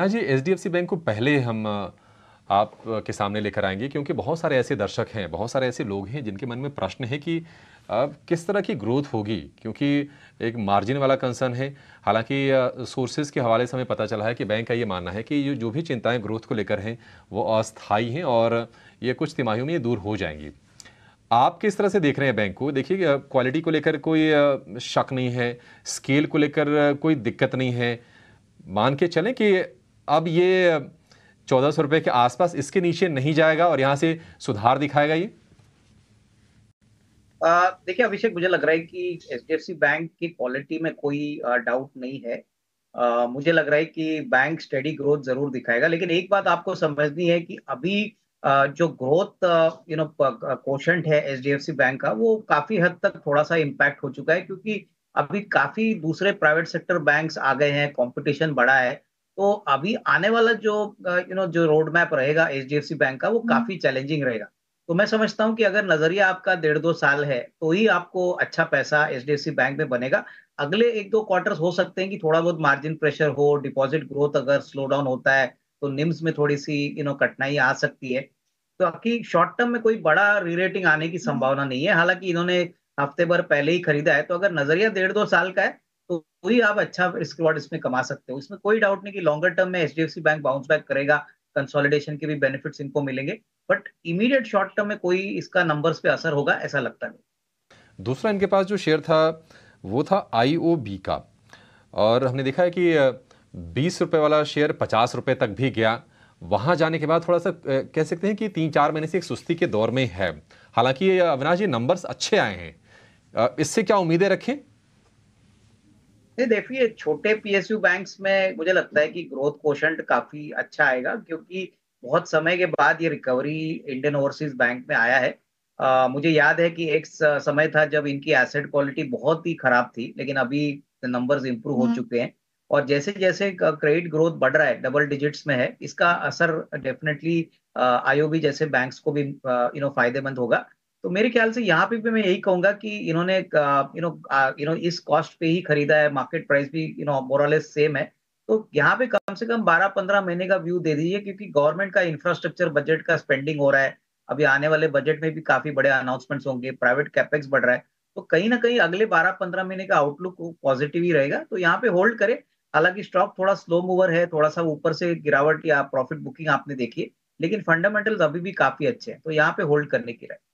हाँ जी H D F C bank को पहले हम आपके सामने लेकर आएंगे क्योंकि बहुत सारे ऐसे दर्शक हैं बहुत सारे ऐसे लोग हैं जिनके मन में प्रश्न है कि अब किस तरह की ग्रोथ होगी क्योंकि एक मार्जिन वाला कंसर्न है हालांकि सोर्सेज के हवाले से हमें पता चला है कि बैंक का ये मानना है कि ये जो भी चिंताएं ग्रोथ को लेकर हैं वो अस्थायी हैं और ये कुछ तिमाहियों में ये दूर हो जाएंगी आप किस तरह से देख रहे हैं बैंक को देखिए क्वालिटी को लेकर कोई शक नहीं है स्केल को लेकर कोई दिक्कत नहीं है मान के चलें कि अब ये चौदह सौ रुपए के आसपास इसके नीचे नहीं जाएगा और यहाँ से सुधार दिखाएगा ये देखिए अभिषेक मुझे लग रहा है कि एच डी बैंक की क्वालिटी में कोई डाउट नहीं है आ, मुझे लग रहा है कि बैंक स्टडी ग्रोथ जरूर दिखाएगा लेकिन एक बात आपको समझनी है कि अभी आ, जो ग्रोथ यू नो क्वेश्चन है एच डी बैंक का वो काफी हद तक थोड़ा सा इम्पैक्ट हो चुका है क्योंकि अभी काफी दूसरे प्राइवेट सेक्टर बैंक्स आ गए हैं कंपटीशन बढ़ा है तो अभी आने वाला जो यू नो जो रोड मैप रहेगा एच बैंक का वो हम्म। काफी चैलेंजिंग रहेगा तो मैं समझता हूँ कि अगर नजरिया आपका डेढ़ दो साल है तो ही आपको अच्छा पैसा एच बैंक में बनेगा अगले एक दो क्वार्टर्स हो सकते हैं कि थोड़ा बहुत मार्जिन प्रेशर हो डिपॉजिट ग्रोथ अगर स्लो डाउन होता है तो निम्स में थोड़ी सी यू नो कठिनाई आ सकती है तो आपकी शॉर्ट टर्म में कोई बड़ा रीरेटिंग आने की संभावना नहीं है हालांकि इन्होंने हफ्ते भर पहले ही खरीदा है तो अगर नजरिया डेढ़ दो साल का है तो वही आप अच्छा रिस्क इसमें कमा सकते हो इसमें कोई डाउट नहीं कि लॉन्गर टर्म में एच बैंक बाउंस बैक करेगा कंसोलिडेशन के भी बेनिफिट इनको मिलेंगे बट इमीडिएट शॉर्ट टर्म में कोई इसका नंबर्स पे असर होगा ऐसा लगता नहीं दूसरा इनके पास जो शेयर था वो था आई का और हमने देखा है कि बीस रुपये वाला शेयर पचास रुपये तक भी गया वहाँ जाने के बाद थोड़ा सा कह सकते हैं कि तीन चार महीने से एक सुस्ती के दौर में है हालांकि अविनाश जी नंबर्स अच्छे आए हैं इससे क्या उम्मीदें रखें ये देखिए छोटे पीएसयू बैंक्स में मुझे लगता है कि ग्रोथ कोशंट काफी अच्छा आएगा क्योंकि बहुत समय के बाद ये रिकवरी इंडियन ओवरसीज बैंक में आया है Uh, मुझे याद है कि एक समय था जब इनकी एसेट क्वालिटी बहुत ही खराब थी लेकिन अभी नंबर्स इंप्रूव हो हम्म। चुके हैं और जैसे जैसे क्रेडिट ग्रोथ बढ़ रहा है डबल डिजिट्स में है इसका असर डेफिनेटली आईओबी जैसे बैंक्स को भी यू नो फायदेमंद होगा तो मेरे ख्याल से यहाँ पे भी मैं यही कहूंगा कि इन्होंने यू नो यू नो इस कॉस्ट पे ही खरीदा है मार्केट प्राइस भी यू नो मोरलेस सेम है तो यहाँ पे कम से कम 12-15 महीने का व्यू दे दीजिए क्योंकि गवर्नमेंट का इंफ्रास्ट्रक्चर बजट का स्पेंडिंग हो रहा है अभी आने वाले बजट में भी काफी बड़े अनाउंसमेंट्स होंगे प्राइवेट कैपेक्स बढ़ रहा है तो कहीं ना कहीं अगले 12-15 महीने का आउटलुक पॉजिटिव ही रहेगा तो यहाँ पे होल्ड करें हालांकि स्टॉक थोड़ा स्लो मूवर है थोड़ा सा ऊपर से गिरावट या प्रॉफिट बुकिंग आपने देखी लेकिन फंडामेंटल अभी भी काफी अच्छे हैं तो यहाँ पे होल्ड करने की रहे